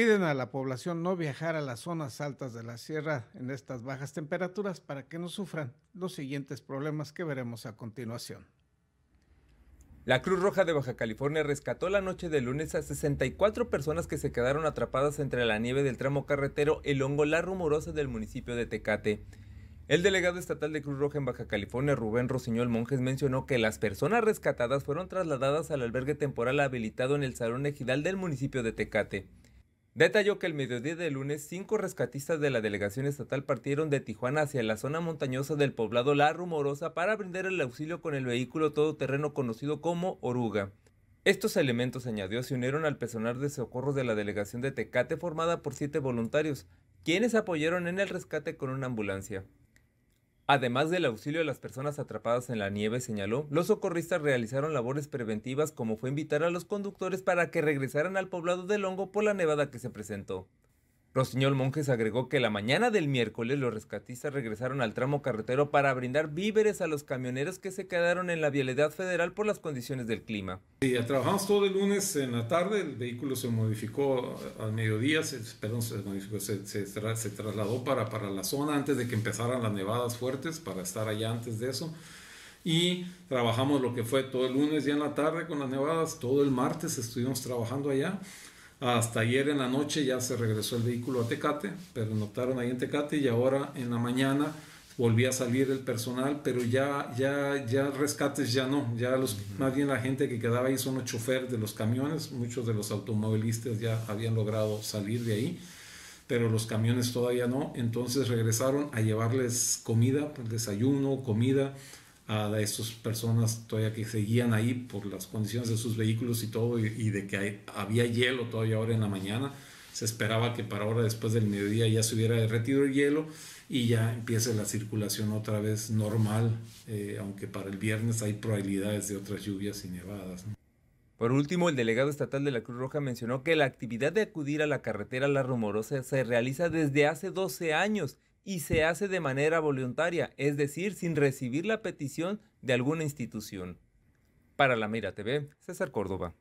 Piden a la población no viajar a las zonas altas de la sierra en estas bajas temperaturas para que no sufran los siguientes problemas que veremos a continuación. La Cruz Roja de Baja California rescató la noche de lunes a 64 personas que se quedaron atrapadas entre la nieve del tramo carretero El Hongo La Rumorosa del municipio de Tecate. El delegado estatal de Cruz Roja en Baja California, Rubén Rosiñol Monjes, mencionó que las personas rescatadas fueron trasladadas al albergue temporal habilitado en el Salón Ejidal del municipio de Tecate. Detalló que el mediodía de lunes, cinco rescatistas de la delegación estatal partieron de Tijuana hacia la zona montañosa del poblado La Rumorosa para brindar el auxilio con el vehículo todoterreno conocido como Oruga. Estos elementos, añadió, se unieron al personal de socorros de la delegación de Tecate formada por siete voluntarios, quienes apoyaron en el rescate con una ambulancia. Además del auxilio a las personas atrapadas en la nieve, señaló, los socorristas realizaron labores preventivas como fue invitar a los conductores para que regresaran al poblado de Longo por la nevada que se presentó. Rosiñol Monjes agregó que la mañana del miércoles los rescatistas regresaron al tramo carretero para brindar víveres a los camioneros que se quedaron en la vialidad federal por las condiciones del clima. Sí, trabajamos todo el lunes en la tarde, el vehículo se modificó al mediodía, se, trasladó para, para la zona antes de que empezaran las nevadas fuertes, para estar allá antes de eso y trabajamos lo que fue todo el lunes ya en la tarde con las nevadas, todo el martes estuvimos trabajando allá hasta ayer en la noche ya se regresó el vehículo a Tecate, pero notaron ahí en Tecate y ahora en la mañana volvía a salir el personal, pero ya, ya, ya rescates ya no, ya los, más bien la gente que quedaba ahí son los choferes de los camiones, muchos de los automovilistas ya habían logrado salir de ahí, pero los camiones todavía no, entonces regresaron a llevarles comida, pues, desayuno, comida, a esas personas todavía que seguían ahí por las condiciones de sus vehículos y todo, y, de que había hielo todavía ahora en la mañana. Se esperaba que para ahora después del mediodía ya se hubiera derretido el hielo y ya empiece la circulación otra vez normal, eh, aunque para el viernes hay probabilidades de otras lluvias y nevadas. Por último, el delegado estatal de la Cruz Roja mencionó que la actividad de acudir a la carretera La Rumorosa se realiza desde hace 12 años y se hace de manera voluntaria, es decir, sin recibir la petición de alguna institución. Para la Mira TV, César Córdoba.